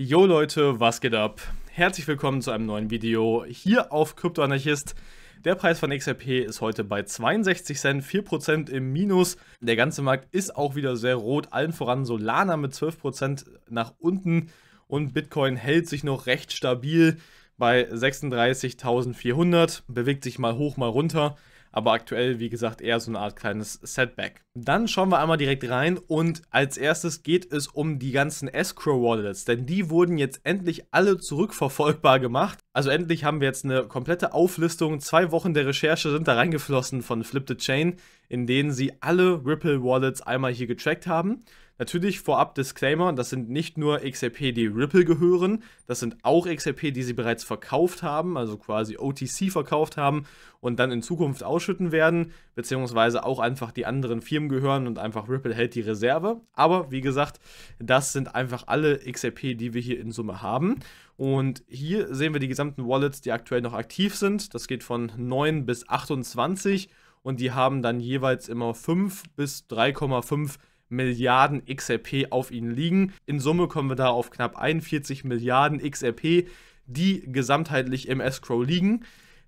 Jo Leute, was geht ab? Herzlich willkommen zu einem neuen Video hier auf Kryptoanarchist. Der Preis von XRP ist heute bei 62 Cent, 4% im Minus. Der ganze Markt ist auch wieder sehr rot, allen voran Solana mit 12% nach unten und Bitcoin hält sich noch recht stabil bei 36.400, bewegt sich mal hoch, mal runter aber aktuell, wie gesagt, eher so eine Art kleines Setback. Dann schauen wir einmal direkt rein und als erstes geht es um die ganzen Escrow-Wallets, denn die wurden jetzt endlich alle zurückverfolgbar gemacht. Also endlich haben wir jetzt eine komplette Auflistung, zwei Wochen der Recherche sind da reingeflossen von Flip the Chain, in denen sie alle Ripple-Wallets einmal hier getrackt haben. Natürlich vorab Disclaimer, das sind nicht nur XRP, die Ripple gehören, das sind auch XRP, die sie bereits verkauft haben, also quasi OTC verkauft haben und dann in Zukunft ausschütten werden, beziehungsweise auch einfach die anderen Firmen gehören und einfach Ripple hält die Reserve. Aber wie gesagt, das sind einfach alle XRP, die wir hier in Summe haben. Und hier sehen wir die gesamten Wallets, die aktuell noch aktiv sind. Das geht von 9 bis 28 und die haben dann jeweils immer 5 bis 3,5 Milliarden XRP auf ihnen liegen. In Summe kommen wir da auf knapp 41 Milliarden XRP, die gesamtheitlich im Escrow liegen.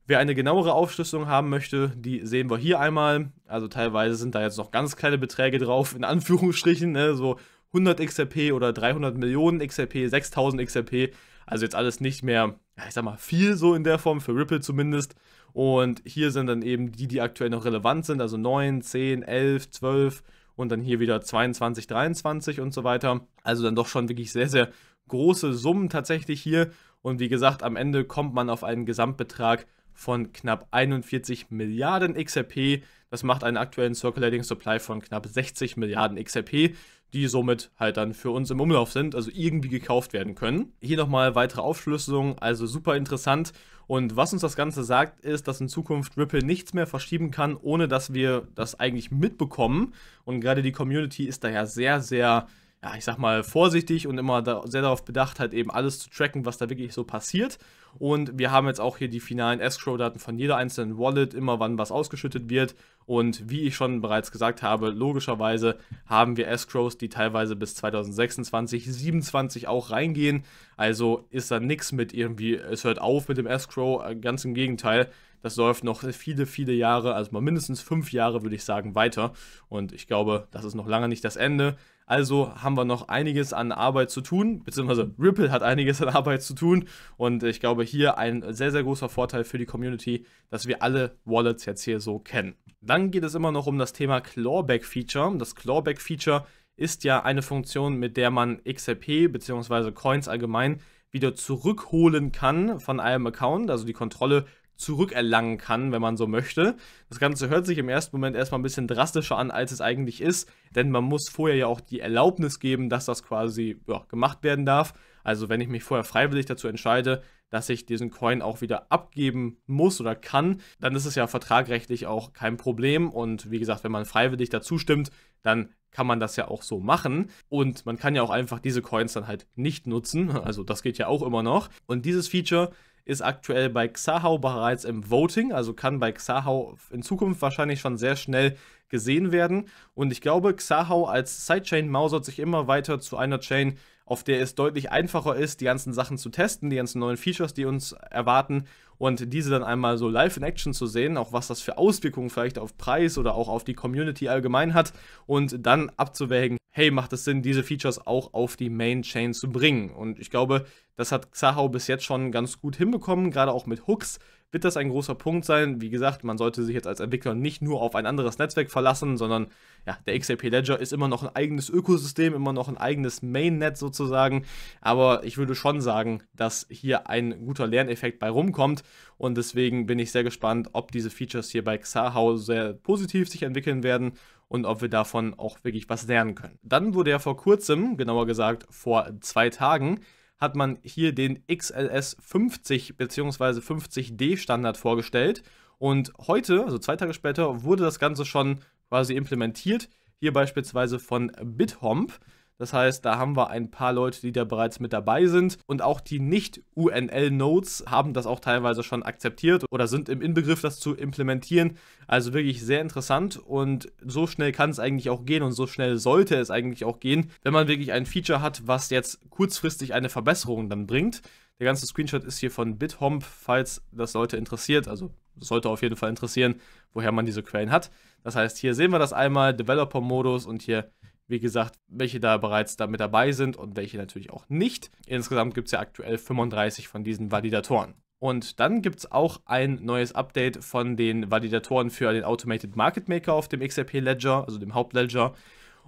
Wer eine genauere Aufschlüsselung haben möchte, die sehen wir hier einmal. Also teilweise sind da jetzt noch ganz kleine Beträge drauf, in Anführungsstrichen, ne? so 100 XRP oder 300 Millionen XRP, 6000 XRP. Also jetzt alles nicht mehr, ich sag mal, viel so in der Form, für Ripple zumindest. Und hier sind dann eben die, die aktuell noch relevant sind, also 9, 10, 11, 12, und dann hier wieder 22, 23 und so weiter. Also dann doch schon wirklich sehr, sehr große Summen tatsächlich hier. Und wie gesagt, am Ende kommt man auf einen Gesamtbetrag von knapp 41 Milliarden XRP. Das macht einen aktuellen Circulating Supply von knapp 60 Milliarden XRP die somit halt dann für uns im Umlauf sind, also irgendwie gekauft werden können. Hier nochmal weitere Aufschlüsselungen, also super interessant. Und was uns das Ganze sagt, ist, dass in Zukunft Ripple nichts mehr verschieben kann, ohne dass wir das eigentlich mitbekommen. Und gerade die Community ist daher sehr, sehr, ja, ich sag mal, vorsichtig und immer da sehr darauf bedacht, halt eben alles zu tracken, was da wirklich so passiert. Und wir haben jetzt auch hier die finalen Escrow-Daten von jeder einzelnen Wallet, immer wann was ausgeschüttet wird. Und wie ich schon bereits gesagt habe, logischerweise haben wir Escrows, die teilweise bis 2026, 2027 auch reingehen. Also ist da nichts mit irgendwie, es hört auf mit dem Escrow. Äh, ganz im Gegenteil, das läuft noch viele, viele Jahre, also mal mindestens fünf Jahre, würde ich sagen, weiter. Und ich glaube, das ist noch lange nicht das Ende. Also haben wir noch einiges an Arbeit zu tun, beziehungsweise Ripple hat einiges an Arbeit zu tun. Und ich glaube, hier ein sehr, sehr großer Vorteil für die Community, dass wir alle Wallets jetzt hier so kennen. Dann geht es immer noch um das Thema Clawback-Feature. Das Clawback-Feature ist ja eine Funktion, mit der man XRP bzw. Coins allgemein wieder zurückholen kann von einem Account. Also die Kontrolle zurückerlangen kann, wenn man so möchte. Das Ganze hört sich im ersten Moment erstmal ein bisschen drastischer an, als es eigentlich ist, denn man muss vorher ja auch die Erlaubnis geben, dass das quasi ja, gemacht werden darf. Also wenn ich mich vorher freiwillig dazu entscheide, dass ich diesen Coin auch wieder abgeben muss oder kann, dann ist es ja vertragrechtlich auch kein Problem. Und wie gesagt, wenn man freiwillig dazu stimmt, dann kann man das ja auch so machen. Und man kann ja auch einfach diese Coins dann halt nicht nutzen. Also das geht ja auch immer noch. Und dieses Feature ist aktuell bei Xahau bereits im Voting, also kann bei Xahau in Zukunft wahrscheinlich schon sehr schnell gesehen werden. Und ich glaube, Xahau als Sidechain mausert sich immer weiter zu einer Chain, auf der es deutlich einfacher ist, die ganzen Sachen zu testen, die ganzen neuen Features, die uns erwarten und diese dann einmal so live in Action zu sehen, auch was das für Auswirkungen vielleicht auf Preis oder auch auf die Community allgemein hat und dann abzuwägen, hey, macht es Sinn, diese Features auch auf die Main-Chain zu bringen? Und ich glaube, das hat Xahau bis jetzt schon ganz gut hinbekommen, gerade auch mit Hooks, wird das ein großer Punkt sein. Wie gesagt, man sollte sich jetzt als Entwickler nicht nur auf ein anderes Netzwerk verlassen, sondern ja, der XRP Ledger ist immer noch ein eigenes Ökosystem, immer noch ein eigenes Mainnet sozusagen. Aber ich würde schon sagen, dass hier ein guter Lerneffekt bei rumkommt. Und deswegen bin ich sehr gespannt, ob diese Features hier bei Xahau sehr positiv sich entwickeln werden und ob wir davon auch wirklich was lernen können. Dann wurde ja vor kurzem, genauer gesagt vor zwei Tagen, hat man hier den XLS 50 bzw. 50D Standard vorgestellt. Und heute, also zwei Tage später, wurde das Ganze schon quasi implementiert. Hier beispielsweise von BitHomp. Das heißt, da haben wir ein paar Leute, die da bereits mit dabei sind. Und auch die Nicht-UNL-Nodes haben das auch teilweise schon akzeptiert oder sind im Inbegriff, das zu implementieren. Also wirklich sehr interessant. Und so schnell kann es eigentlich auch gehen und so schnell sollte es eigentlich auch gehen, wenn man wirklich ein Feature hat, was jetzt kurzfristig eine Verbesserung dann bringt. Der ganze Screenshot ist hier von BitHomp, falls das Leute interessiert. Also sollte auf jeden Fall interessieren, woher man diese Quellen hat. Das heißt, hier sehen wir das einmal, Developer-Modus und hier wie gesagt, welche da bereits mit dabei sind und welche natürlich auch nicht. Insgesamt gibt es ja aktuell 35 von diesen Validatoren. Und dann gibt es auch ein neues Update von den Validatoren für den Automated Market Maker auf dem XRP Ledger, also dem Hauptledger.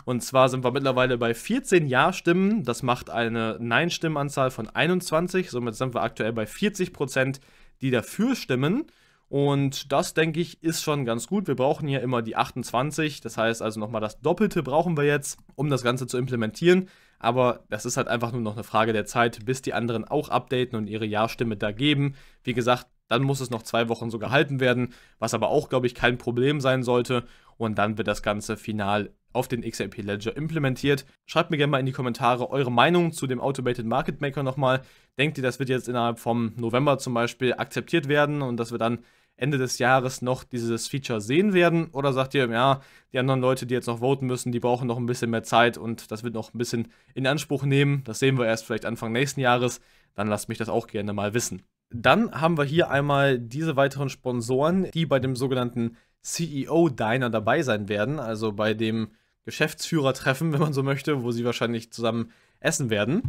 Und zwar sind wir mittlerweile bei 14 Ja-Stimmen. Das macht eine Nein-Stimmenanzahl von 21. Somit sind wir aktuell bei 40 Prozent, die dafür stimmen. Und das, denke ich, ist schon ganz gut. Wir brauchen hier immer die 28, das heißt also nochmal das Doppelte brauchen wir jetzt, um das Ganze zu implementieren. Aber das ist halt einfach nur noch eine Frage der Zeit, bis die anderen auch updaten und ihre Ja-Stimme da geben. Wie gesagt, dann muss es noch zwei Wochen so gehalten werden, was aber auch, glaube ich, kein Problem sein sollte. Und dann wird das Ganze final auf den XRP Ledger implementiert. Schreibt mir gerne mal in die Kommentare eure Meinung zu dem Automated Market Maker nochmal. Denkt ihr, das wird jetzt innerhalb vom November zum Beispiel akzeptiert werden und dass wir dann Ende des Jahres noch dieses Feature sehen werden? Oder sagt ihr, ja, die anderen Leute, die jetzt noch voten müssen, die brauchen noch ein bisschen mehr Zeit und das wird noch ein bisschen in Anspruch nehmen. Das sehen wir erst vielleicht Anfang nächsten Jahres. Dann lasst mich das auch gerne mal wissen. Dann haben wir hier einmal diese weiteren Sponsoren, die bei dem sogenannten CEO Diner dabei sein werden, also bei dem Geschäftsführertreffen, wenn man so möchte, wo sie wahrscheinlich zusammen essen werden.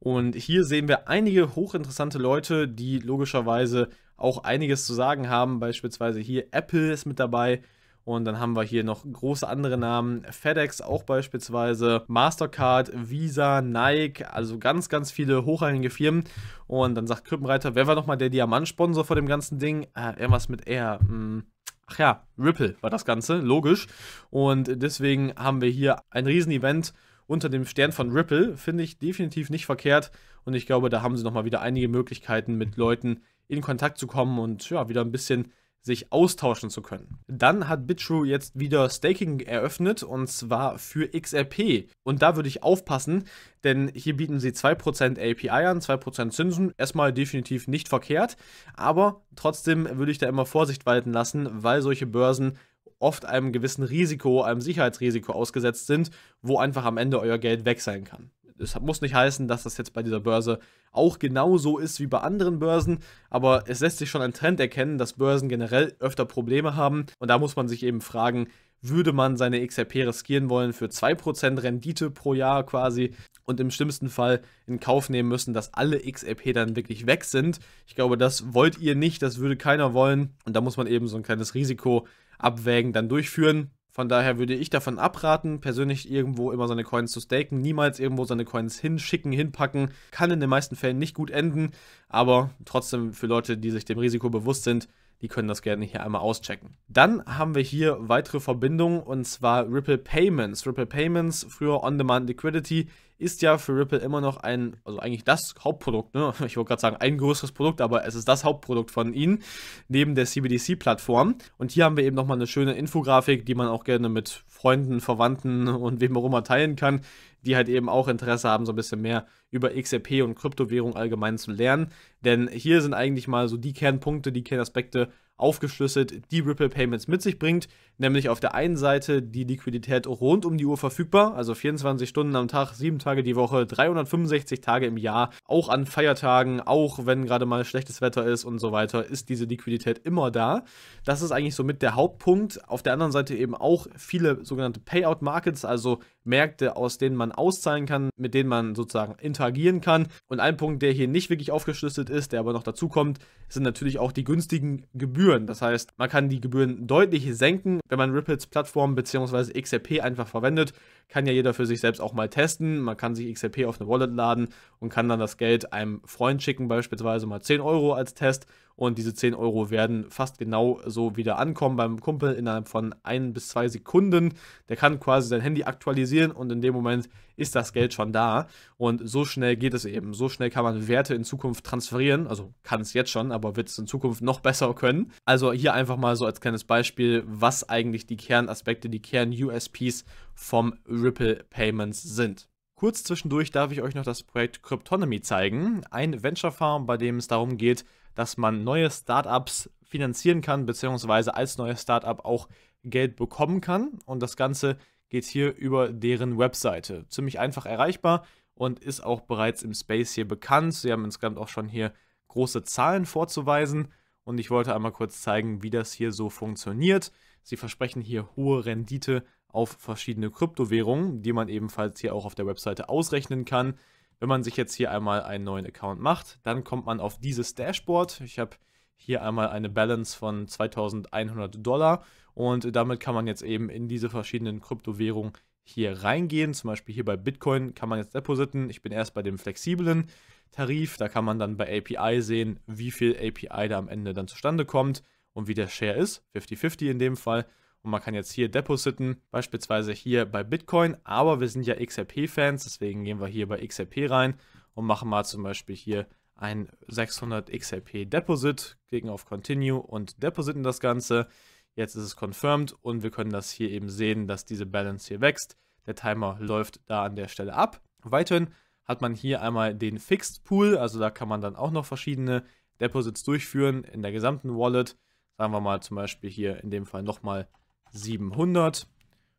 Und hier sehen wir einige hochinteressante Leute, die logischerweise auch einiges zu sagen haben. Beispielsweise hier Apple ist mit dabei. Und dann haben wir hier noch große andere Namen. FedEx auch beispielsweise, Mastercard, Visa, Nike, also ganz, ganz viele hochrangige Firmen. Und dann sagt Krippenreiter, wer war nochmal der Diamantsponsor vor dem ganzen Ding? Äh, irgendwas mit R. Mh. Hm. Ach ja, Ripple war das Ganze, logisch. Und deswegen haben wir hier ein Riesenevent unter dem Stern von Ripple. Finde ich definitiv nicht verkehrt. Und ich glaube, da haben sie nochmal wieder einige Möglichkeiten, mit Leuten in Kontakt zu kommen und ja, wieder ein bisschen sich austauschen zu können. Dann hat BitTrue jetzt wieder Staking eröffnet und zwar für XRP. Und da würde ich aufpassen, denn hier bieten sie 2% API an, 2% Zinsen. Erstmal definitiv nicht verkehrt, aber trotzdem würde ich da immer Vorsicht walten lassen, weil solche Börsen oft einem gewissen Risiko, einem Sicherheitsrisiko ausgesetzt sind, wo einfach am Ende euer Geld weg sein kann es muss nicht heißen, dass das jetzt bei dieser Börse auch genauso ist wie bei anderen Börsen, aber es lässt sich schon ein Trend erkennen, dass Börsen generell öfter Probleme haben und da muss man sich eben fragen, würde man seine XRP riskieren wollen für 2% Rendite pro Jahr quasi und im schlimmsten Fall in Kauf nehmen müssen, dass alle XRP dann wirklich weg sind. Ich glaube, das wollt ihr nicht, das würde keiner wollen und da muss man eben so ein kleines Risiko abwägen, dann durchführen. Von daher würde ich davon abraten, persönlich irgendwo immer seine Coins zu staken, niemals irgendwo seine Coins hinschicken, hinpacken. Kann in den meisten Fällen nicht gut enden, aber trotzdem für Leute, die sich dem Risiko bewusst sind, die können das gerne hier einmal auschecken. Dann haben wir hier weitere Verbindungen und zwar Ripple Payments. Ripple Payments, früher On-Demand Liquidity, ist ja für Ripple immer noch ein, also eigentlich das Hauptprodukt, ne? ich wollte gerade sagen ein größeres Produkt, aber es ist das Hauptprodukt von ihnen, neben der CBDC-Plattform. Und hier haben wir eben nochmal eine schöne Infografik, die man auch gerne mit Freunden, Verwandten und wem auch immer teilen kann, die halt eben auch Interesse haben, so ein bisschen mehr über XRP und Kryptowährung allgemein zu lernen. Denn hier sind eigentlich mal so die Kernpunkte, die Kernaspekte, aufgeschlüsselt, die Ripple Payments mit sich bringt, nämlich auf der einen Seite die Liquidität rund um die Uhr verfügbar, also 24 Stunden am Tag, 7 Tage die Woche, 365 Tage im Jahr, auch an Feiertagen, auch wenn gerade mal schlechtes Wetter ist und so weiter, ist diese Liquidität immer da. Das ist eigentlich somit der Hauptpunkt. Auf der anderen Seite eben auch viele sogenannte Payout Markets, also Märkte, aus denen man auszahlen kann, mit denen man sozusagen interagieren kann. Und ein Punkt, der hier nicht wirklich aufgeschlüsselt ist, der aber noch dazu kommt, sind natürlich auch die günstigen Gebühren Gebühren. Das heißt, man kann die Gebühren deutlich senken, wenn man Ripples Plattform bzw. XRP einfach verwendet kann ja jeder für sich selbst auch mal testen. Man kann sich XRP auf eine Wallet laden und kann dann das Geld einem Freund schicken, beispielsweise mal 10 Euro als Test. Und diese 10 Euro werden fast genau so wieder ankommen beim Kumpel innerhalb von ein bis zwei Sekunden. Der kann quasi sein Handy aktualisieren und in dem Moment ist das Geld schon da. Und so schnell geht es eben. So schnell kann man Werte in Zukunft transferieren. Also kann es jetzt schon, aber wird es in Zukunft noch besser können. Also hier einfach mal so als kleines Beispiel, was eigentlich die Kernaspekte, die Kern-USPs vom Ripple Payments sind. Kurz zwischendurch darf ich euch noch das Projekt Cryptonomy zeigen, ein Venture Farm, bei dem es darum geht, dass man neue Startups finanzieren kann, beziehungsweise als neues Startup auch Geld bekommen kann. Und das Ganze geht hier über deren Webseite. Ziemlich einfach erreichbar und ist auch bereits im Space hier bekannt. Sie haben insgesamt auch schon hier große Zahlen vorzuweisen. Und ich wollte einmal kurz zeigen, wie das hier so funktioniert. Sie versprechen hier hohe Rendite auf verschiedene Kryptowährungen, die man ebenfalls hier auch auf der Webseite ausrechnen kann. Wenn man sich jetzt hier einmal einen neuen Account macht, dann kommt man auf dieses Dashboard. Ich habe hier einmal eine Balance von 2100 Dollar und damit kann man jetzt eben in diese verschiedenen Kryptowährungen hier reingehen. Zum Beispiel hier bei Bitcoin kann man jetzt depositen. Ich bin erst bei dem flexiblen Tarif. Da kann man dann bei API sehen, wie viel API da am Ende dann zustande kommt und wie der Share ist. 50-50 in dem Fall und man kann jetzt hier depositen, beispielsweise hier bei Bitcoin, aber wir sind ja XRP-Fans, deswegen gehen wir hier bei XRP rein und machen mal zum Beispiel hier ein 600 XRP Deposit, klicken auf Continue und depositen das Ganze. Jetzt ist es confirmed und wir können das hier eben sehen, dass diese Balance hier wächst. Der Timer läuft da an der Stelle ab. Weiterhin hat man hier einmal den Fixed Pool, also da kann man dann auch noch verschiedene Deposits durchführen in der gesamten Wallet. Sagen wir mal zum Beispiel hier in dem Fall nochmal 700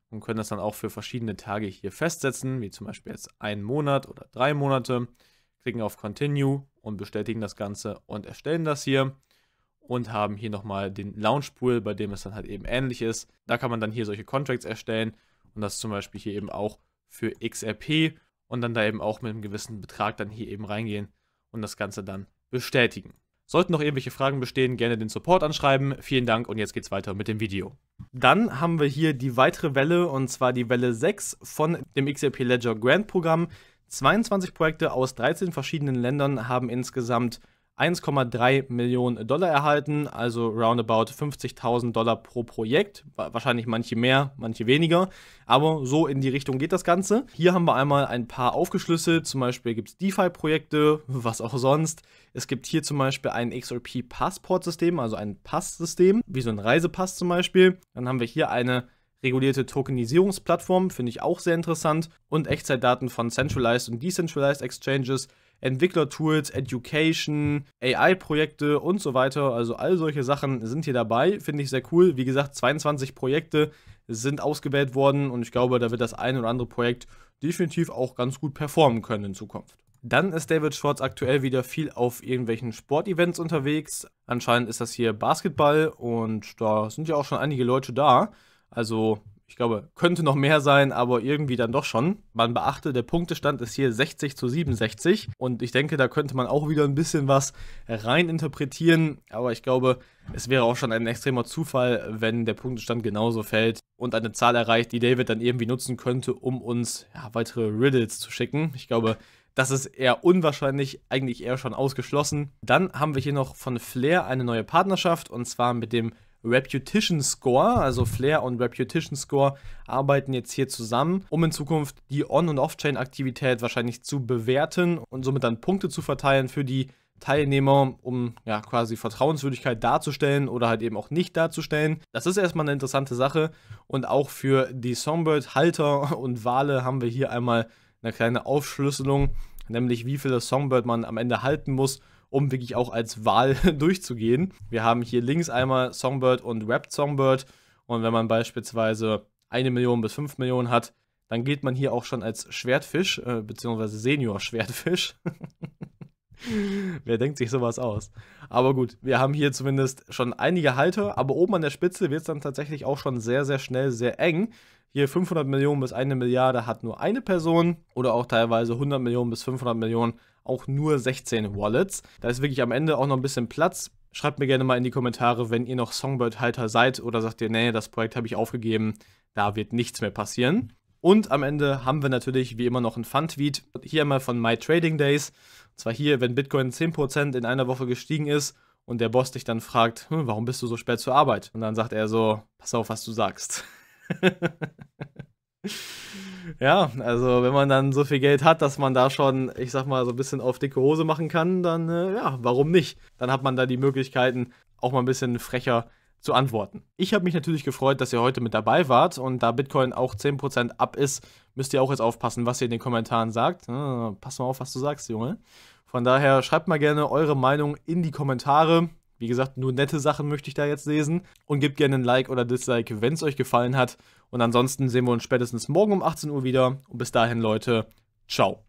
und können das dann auch für verschiedene Tage hier festsetzen, wie zum Beispiel jetzt einen Monat oder drei Monate. Klicken auf Continue und bestätigen das Ganze und erstellen das hier und haben hier nochmal den Launch Pool, bei dem es dann halt eben ähnlich ist. Da kann man dann hier solche Contracts erstellen und das zum Beispiel hier eben auch für XRP und dann da eben auch mit einem gewissen Betrag dann hier eben reingehen und das Ganze dann bestätigen. Sollten noch irgendwelche Fragen bestehen, gerne den Support anschreiben. Vielen Dank und jetzt geht's weiter mit dem Video. Dann haben wir hier die weitere Welle und zwar die Welle 6 von dem XRP Ledger Grant Programm. 22 Projekte aus 13 verschiedenen Ländern haben insgesamt 1,3 Millionen Dollar erhalten, also roundabout 50.000 Dollar pro Projekt. Wahrscheinlich manche mehr, manche weniger, aber so in die Richtung geht das Ganze. Hier haben wir einmal ein paar aufgeschlüsselt, zum Beispiel gibt es DeFi-Projekte, was auch sonst. Es gibt hier zum Beispiel ein XRP-Passport-System, also ein Passsystem, wie so ein Reisepass zum Beispiel. Dann haben wir hier eine regulierte Tokenisierungsplattform, finde ich auch sehr interessant. Und Echtzeitdaten von Centralized und Decentralized Exchanges Entwicklertools, Education, AI-Projekte und so weiter. Also all solche Sachen sind hier dabei, finde ich sehr cool. Wie gesagt, 22 Projekte sind ausgewählt worden und ich glaube, da wird das ein oder andere Projekt definitiv auch ganz gut performen können in Zukunft. Dann ist David Schwartz aktuell wieder viel auf irgendwelchen Sportevents unterwegs. Anscheinend ist das hier Basketball und da sind ja auch schon einige Leute da. Also ich glaube, könnte noch mehr sein, aber irgendwie dann doch schon. Man beachte, der Punktestand ist hier 60 zu 67 und ich denke, da könnte man auch wieder ein bisschen was rein interpretieren, aber ich glaube, es wäre auch schon ein extremer Zufall, wenn der Punktestand genauso fällt und eine Zahl erreicht, die David dann irgendwie nutzen könnte, um uns ja, weitere Riddles zu schicken. Ich glaube, das ist eher unwahrscheinlich, eigentlich eher schon ausgeschlossen. Dann haben wir hier noch von Flair eine neue Partnerschaft und zwar mit dem Reputation Score, also Flare und Reputation Score arbeiten jetzt hier zusammen, um in Zukunft die On- und Off-Chain-Aktivität wahrscheinlich zu bewerten und somit dann Punkte zu verteilen für die Teilnehmer, um ja quasi Vertrauenswürdigkeit darzustellen oder halt eben auch nicht darzustellen. Das ist erstmal eine interessante Sache und auch für die Songbird-Halter und Wale haben wir hier einmal eine kleine Aufschlüsselung, nämlich wie viele Songbird man am Ende halten muss, um wirklich auch als Wahl durchzugehen. Wir haben hier links einmal Songbird und Wrapped Songbird. Und wenn man beispielsweise eine Million bis fünf Millionen hat, dann gilt man hier auch schon als Schwertfisch, äh, beziehungsweise Senior-Schwertfisch. Wer denkt sich sowas aus? Aber gut, wir haben hier zumindest schon einige Halter, aber oben an der Spitze wird es dann tatsächlich auch schon sehr, sehr schnell sehr eng. Hier 500 Millionen bis eine Milliarde hat nur eine Person oder auch teilweise 100 Millionen bis 500 Millionen auch nur 16 Wallets. Da ist wirklich am Ende auch noch ein bisschen Platz. Schreibt mir gerne mal in die Kommentare, wenn ihr noch Songbird-Halter seid oder sagt ihr, nee, das Projekt habe ich aufgegeben, da wird nichts mehr passieren. Und am Ende haben wir natürlich wie immer noch ein Fun-Tweet. Hier einmal von My Trading Days. Und zwar hier, wenn Bitcoin 10% in einer Woche gestiegen ist und der Boss dich dann fragt, hm, warum bist du so spät zur Arbeit? Und dann sagt er so, pass auf, was du sagst. ja, also wenn man dann so viel Geld hat, dass man da schon, ich sag mal, so ein bisschen auf dicke Hose machen kann, dann äh, ja, warum nicht? Dann hat man da die Möglichkeiten, auch mal ein bisschen frecher zu zu antworten. Ich habe mich natürlich gefreut, dass ihr heute mit dabei wart und da Bitcoin auch 10% ab ist, müsst ihr auch jetzt aufpassen, was ihr in den Kommentaren sagt. Hm, pass mal auf, was du sagst, Junge. Von daher schreibt mal gerne eure Meinung in die Kommentare. Wie gesagt, nur nette Sachen möchte ich da jetzt lesen. Und gebt gerne ein Like oder Dislike, wenn es euch gefallen hat. Und ansonsten sehen wir uns spätestens morgen um 18 Uhr wieder. Und bis dahin, Leute, ciao.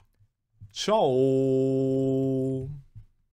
Ciao.